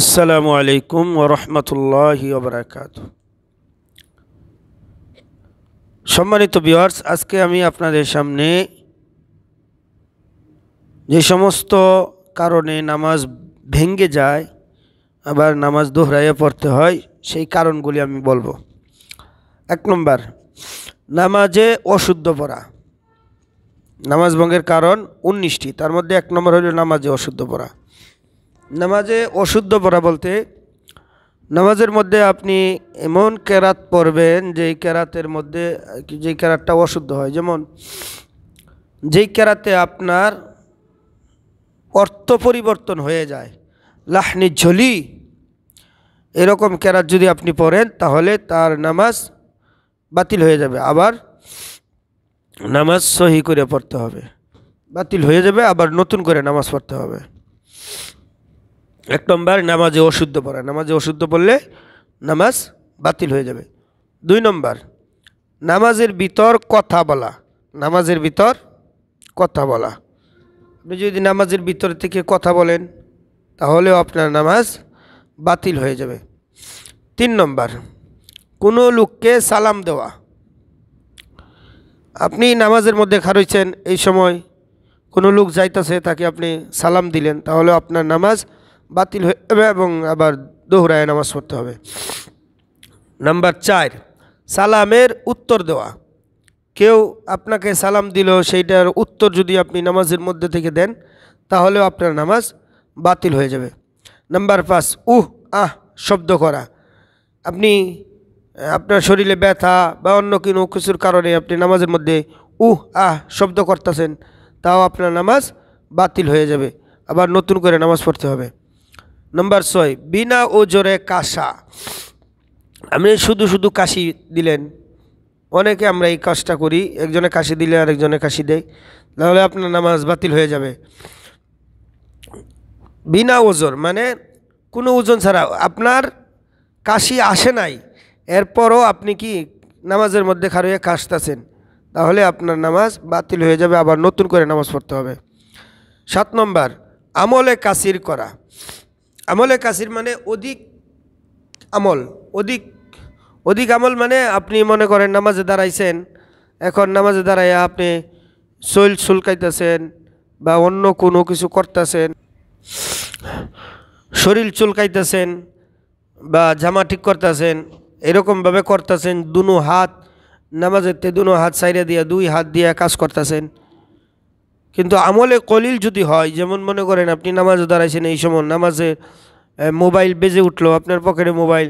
আসসালামু আলাইকুম ওরহমতুল্লাহ ওবরাকাত সম্মানিত বিওয়ার্স আজকে আমি আপনাদের সামনে যে সমস্ত কারণে নামাজ ভেঙ্গে যায় আবার নামাজ দোহরাইয়ে পড়তে হয় সেই কারণগুলি আমি বলবো এক নম্বর নামাজে অশুদ্ধ পড়া নামাজ ভঙ্গের কারণ উনিশটি তার মধ্যে এক নম্বর হলো নামাজে অশুদ্ধ পড়া নামাজে অশুদ্ধ পড়া বলতে নামাজের মধ্যে আপনি এমন কেরাত পড়বেন যেই কেরাতের মধ্যে যেই কেরাতটা অশুদ্ধ হয় যেমন যেই কেরাতে আপনার অর্থ পরিবর্তন হয়ে যায় লাহনি ঝলি এরকম কেরাত যদি আপনি পড়েন তাহলে তার নামাজ বাতিল হয়ে যাবে আবার নামাজ সহি করে পড়তে হবে বাতিল হয়ে যাবে আবার নতুন করে নামাজ পড়তে হবে এক নম্বর নামাজে অশুদ্ধ পড়া নামাজে অশুদ্ধ পড়লে নামাজ বাতিল হয়ে যাবে দুই নম্বর নামাজের ভিতর কথা বলা নামাজের ভিতর কথা বলা আপনি যদি নামাজের ভিতর থেকে কথা বলেন তাহলেও আপনার নামাজ বাতিল হয়ে যাবে তিন নম্বর কোনো লোককে সালাম দেওয়া আপনি নামাজের মধ্যে খারইছেন এই সময় কোনো লোক যাইতেছে তাকে আপনি সালাম দিলেন তাহলে আপনার নামাজ বাতিল হয়ে যাবে এবং আবার দোহরায় নামাজ পড়তে হবে নাম্বার চার সালামের উত্তর দেওয়া কেউ আপনাকে সালাম দিল সেইটার উত্তর যদি আপনি নামাজের মধ্যে থেকে দেন তাহলেও আপনার নামাজ বাতিল হয়ে যাবে নাম্বার পাঁচ উহ আহ শব্দ করা আপনি আপনার শরীরে ব্যথা বা অন্য কোনো কিছুর কারণে আপনি নামাজের মধ্যে উহ আহ শব্দ করতেছেন তাও আপনার নামাজ বাতিল হয়ে যাবে আবার নতুন করে নামাজ পড়তে হবে নম্বর ছয় বিনা ওজোরে কাশা আপনি শুধু শুধু কাশি দিলেন অনেকে আমরা এই কাজটা করি একজনে কাশি দিলে আরেকজনে কাশি দেয় তাহলে আপনার নামাজ বাতিল হয়ে যাবে বিনা ওজন মানে কোনো ওজন ছাড়া আপনার কাশি আসে নাই এরপরও আপনি কি নামাজের মধ্যে খারুয়ে কাশতেছেন তাহলে আপনার নামাজ বাতিল হয়ে যাবে আবার নতুন করে নামাজ পড়তে হবে সাত নম্বর আমলে কাশির করা আমলে কাসির মানে অধিক আমল অধিক অধিক আমল মানে আপনি মনে করেন নামাজে দাঁড়াইছেন এখন নামাজে দাঁড়াইয়া আপনি শৈল চুলকাইতেছেন বা অন্য কোনো কিছু করতেছেন শরীর চুলকাইতেছেন বা জামা ঠিক করতেছেন এরকমভাবে করতেছেন দুনো হাত তে দুনো হাত সাইরে দিয়ে দুই হাত দিয়ে কাজ করতেছেন কিন্তু আমলে কলিল যদি হয় যেমন মনে করেন আপনি নামাজও দাঁড়াইছেন এই সময় নামাজে মোবাইল বেজে উঠলো আপনার পকেটে মোবাইল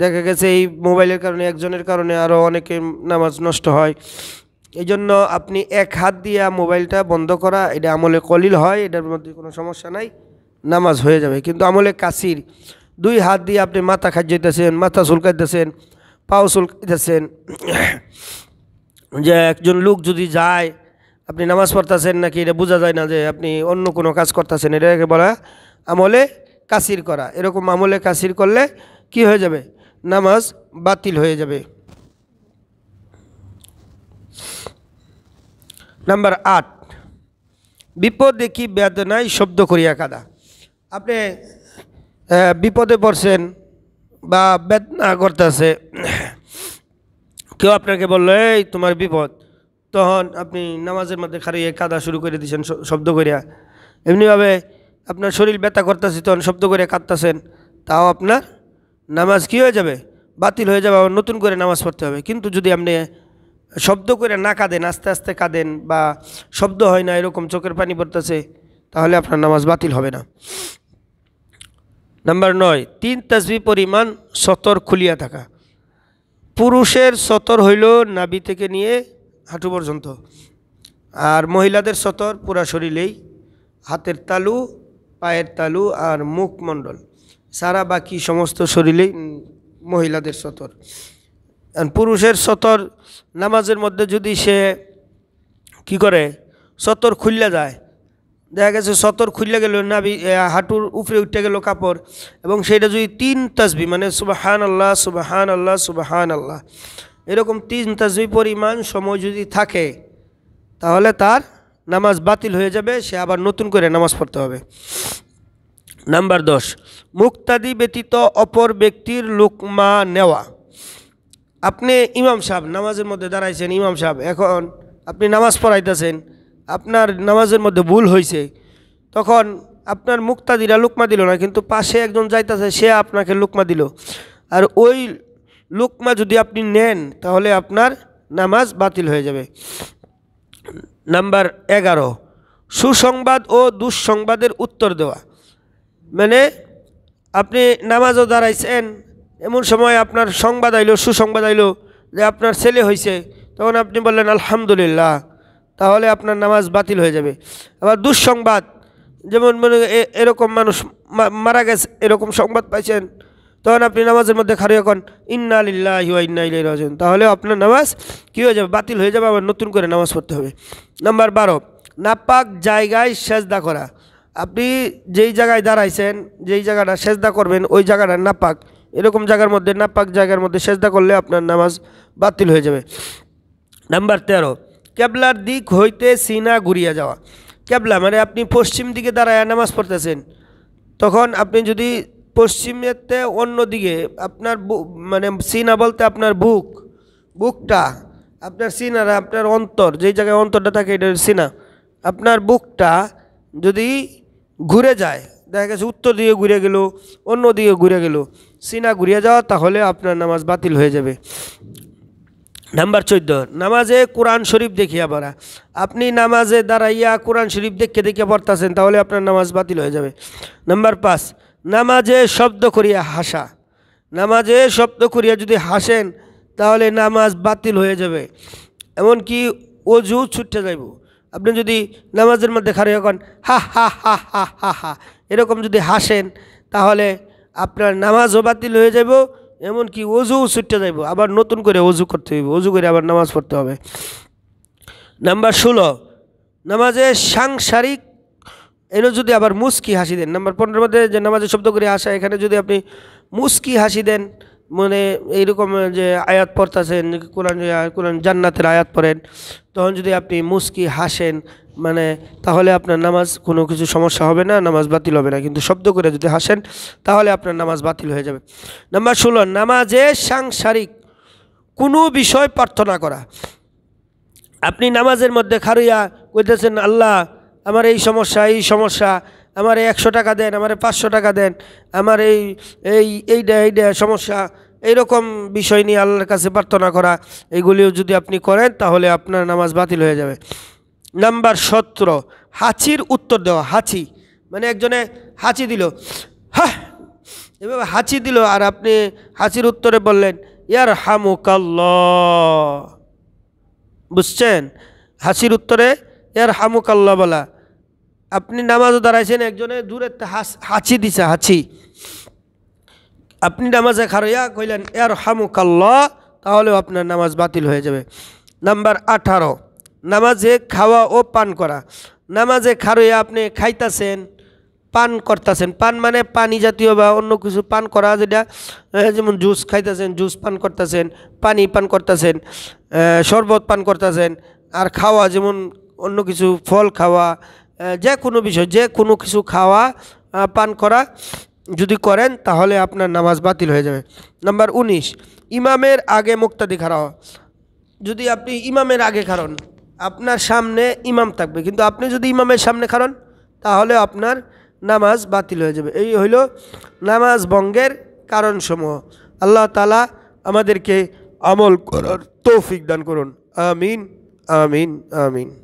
দেখা গেছে এই মোবাইলের কারণে একজনের কারণে আরও অনেকে নামাজ নষ্ট হয় এই জন্য আপনি এক হাত দিয়ে মোবাইলটা বন্ধ করা এটা আমলে কলিল হয় এটার মধ্যে কোনো সমস্যা নাই নামাজ হয়ে যাবে কিন্তু আমলে কাশির দুই হাত দিয়ে আপনি মাথা খাইতেছেন মাথা চুলকাইতেছেন পাও চুলকাইতেছেন যে একজন লোক যদি যায় আপনি নামাজ পড়তেছেন নাকি এটা বোঝা যায় না যে আপনি অন্য কোনো কাজ করতেছেন এটাকে বলা আমলে কাসির করা এরকম আমলে কাসির করলে কি হয়ে যাবে নামাজ বাতিল হয়ে যাবে নাম্বার আট বিপদ দেখি বেদনায় শব্দ করিয়া কাদা আপনি বিপদে পড়ছেন বা বেদনা করতেছে কেউ আপনাকে বললো এই তোমার বিপদ তখন আপনি নামাজের মধ্যে খারিয়ে কাদা শুরু করে দিয়েছেন শব্দ করিয়া এমনিভাবে আপনার শরীর ব্যথা করতেছে তখন শব্দ করে কাঁদতেছেন তাও আপনার নামাজ কী হয়ে যাবে বাতিল হয়ে যাবে আবার নতুন করে নামাজ পড়তে হবে কিন্তু যদি আপনি শব্দ করে না কাঁদেন আস্তে আস্তে কাঁদেন বা শব্দ হয় না এরকম চোখের পানি পড়তেছে তাহলে আপনার নামাজ বাতিল হবে না নাম্বার নয় তিন তাজবি পরিমাণ সতর খুলিয়া থাকা পুরুষের সতর হইল নাবি থেকে নিয়ে হাঁটু পর্যন্ত আর মহিলাদের সতর পুরা শরীরেই হাতের তালু পায়ের তালু আর মুখ মণ্ডল সারা বাকি সমস্ত শরীরেই মহিলাদের সতর পুরুষের সতর নামাজের মধ্যে যদি সে কি করে সতর খুললে যায় দেখা গেছে সতর খুললে গেল নাবি হাঁটুর উপরে উঠে গেল কাপড় এবং সেটা যদি তিন তাসবি মানে সুবাহান আল্লাহ সুবাহান আল্লাহ সুবাহান আল্লাহ এরকম তিন তাজুই পরিমাণ সময় যদি থাকে তাহলে তার নামাজ বাতিল হয়ে যাবে সে আবার নতুন করে নামাজ পড়তে হবে নাম্বার দশ মুক্তাদি ব্যতীত অপর ব্যক্তির লুকমা নেওয়া আপনি ইমাম সাহেব নামাজের মধ্যে দাঁড়াইছেন ইমাম সাহেব এখন আপনি নামাজ পড়াইতেছেন আপনার নামাজের মধ্যে ভুল হয়েছে তখন আপনার মুক্তাদিরা লুকমা দিল না কিন্তু পাশে একজন যাইতেছে সে আপনাকে লুকমা দিল আর ওই লুকমা যদি আপনি নেন তাহলে আপনার নামাজ বাতিল হয়ে যাবে নাম্বার এগারো সুসংবাদ ও দুঃসংবাদের উত্তর দেওয়া মানে আপনি নামাজও দাঁড়াইছেন এমন সময় আপনার সংবাদ আইলো সুসংবাদ আইলো যে আপনার ছেলে হয়েছে তখন আপনি বললেন আলহামদুলিল্লাহ তাহলে আপনার নামাজ বাতিল হয়ে যাবে আবার দুঃসংবাদ যেমন মনে এরকম মানুষ মারা গেছে এরকম সংবাদ পাইছেন তখন আপনি নামাজের মধ্যে খারিয়া কন ইন্না আলিল্লাহি ইন্না ইলাই রাজন তাহলে আপনার নামাজ কী হয়ে যাবে বাতিল হয়ে যাবে আবার নতুন করে নামাজ পড়তে হবে নাম্বার বারো নাপাক জায়গায় সেজদা করা আপনি যেই জায়গায় দাঁড়াইছেন যেই জায়গাটা সেজদা করবেন ওই জায়গাটা নাপাক এরকম জায়গার মধ্যে নাপাক জায়গার মধ্যে সেজদা করলে আপনার নামাজ বাতিল হয়ে যাবে নাম্বার তেরো ক্যাবলার দিক হইতে সিনা ঘুরিয়া যাওয়া ক্যাবলা মানে আপনি পশ্চিম দিকে দাঁড়ায় নামাজ পড়তেছেন তখন আপনি যদি পশ্চিমেতে অন্যদিকে আপনার মানে সিনা বলতে আপনার বুক বুকটা আপনার সিনার আপনার অন্তর যেই জায়গায় অন্তরটা থাকে এটা সিনা আপনার বুকটা যদি ঘুরে যায় দেখা গেছে উত্তর দিকে ঘুরে গেল অন্য দিকে ঘুরে গেল সিনা ঘুরিয়ে যাওয়া তাহলে আপনার নামাজ বাতিল হয়ে যাবে নাম্বার চোদ্দ নামাজে কোরআন শরীফ দেখিয়া পড়া আপনি নামাজে দাঁড়াইয়া কোরআন শরীফ দেখে দেখিয়া পড়তেছেন তাহলে আপনার নামাজ বাতিল হয়ে যাবে নাম্বার পাঁচ নামাজে শব্দ করিয়া হাসা নামাজে শব্দ করিয়া যদি হাসেন তাহলে নামাজ বাতিল হয়ে যাবে এমনকি অজু ছুটতে যাইব আপনি যদি নামাজের মধ্যে খারাপ এখন হা হা হা হা হা হা এরকম যদি হাসেন তাহলে আপনার নামাজও বাতিল হয়ে যাব এমনকি অজু ছুটতে যাইব আবার নতুন করে অজু করতে হইব অজু করে আবার নামাজ পড়তে হবে নাম্বার ষোলো নামাজে সাংসারিক এরও যদি আবার মুস্কি হাসি দেন নাম্বার পনেরোর মধ্যে যে নামাজের শব্দ করে আসা এখানে যদি আপনি মুস্কি হাসি দেন মানে এইরকম যে আয়াত পড়তেছেন কোরআন কোরআন জান্নাতের আয়াত পড়েন তখন যদি আপনি মুস্কি হাসেন মানে তাহলে আপনার নামাজ কোনো কিছু সমস্যা হবে না নামাজ বাতিল হবে না কিন্তু শব্দ করে যদি হাসেন তাহলে আপনার নামাজ বাতিল হয়ে যাবে নাম্বার ষোলো নামাজে সাংসারিক কোনো বিষয় প্রার্থনা করা আপনি নামাজের মধ্যে খারুইয়া কইতেছেন আল্লাহ আমার এই সমস্যা এই সমস্যা আমার একশো টাকা দেন আমার পাঁচশো টাকা দেন আমার এই এই এই এই সমস্যা এইরকম বিষয় নিয়ে আল্লাহর কাছে প্রার্থনা করা এগুলিও যদি আপনি করেন তাহলে আপনার নামাজ বাতিল হয়ে যাবে নাম্বার সতেরো হাঁচির উত্তর দেওয়া হাঁচি মানে একজনে হাঁচি দিল হ্যাঁ এভাবে হাঁচি দিল আর আপনি হাঁচির উত্তরে বললেন ইয়ার হামুকাল্ল বুঝছেন হাসির উত্তরে ইয়ার হামুকাল্লা বলা আপনি নামাজও দাঁড়াইছেন একজনে দূরে হাঁচি দিছে হাঁচি আপনি নামাজে খারইয়া কইলেন এর হামুকাল্লা তাহলেও আপনার নামাজ বাতিল হয়ে যাবে নাম্বার আঠারো নামাজে খাওয়া ও পান করা নামাজে খারইয়া আপনি খাইতাছেন পান করতেছেন পান মানে পানি জাতীয় বা অন্য কিছু পান করা যেটা যেমন জুস খাইতেছেন জুস পান করতেছেন পানি পান করতেছেন শরবত পান করতেছেন আর খাওয়া যেমন অন্য কিছু ফল খাওয়া যে কোনো বিষয় যে কোনো কিছু খাওয়া পান করা যদি করেন তাহলে আপনার নামাজ বাতিল হয়ে যাবে নাম্বার উনিশ ইমামের আগে মুক্তাদি খাড়া যদি আপনি ইমামের আগে খারণ আপনার সামনে ইমাম থাকবে কিন্তু আপনি যদি ইমামের সামনে খারণ তাহলে আপনার নামাজ বাতিল হয়ে যাবে এই হইল নামাজ ভঙ্গের কারণসমূহ আল্লাহ তালা আমাদেরকে আমল করার তৌফিক দান করুন আমিন আমিন আমিন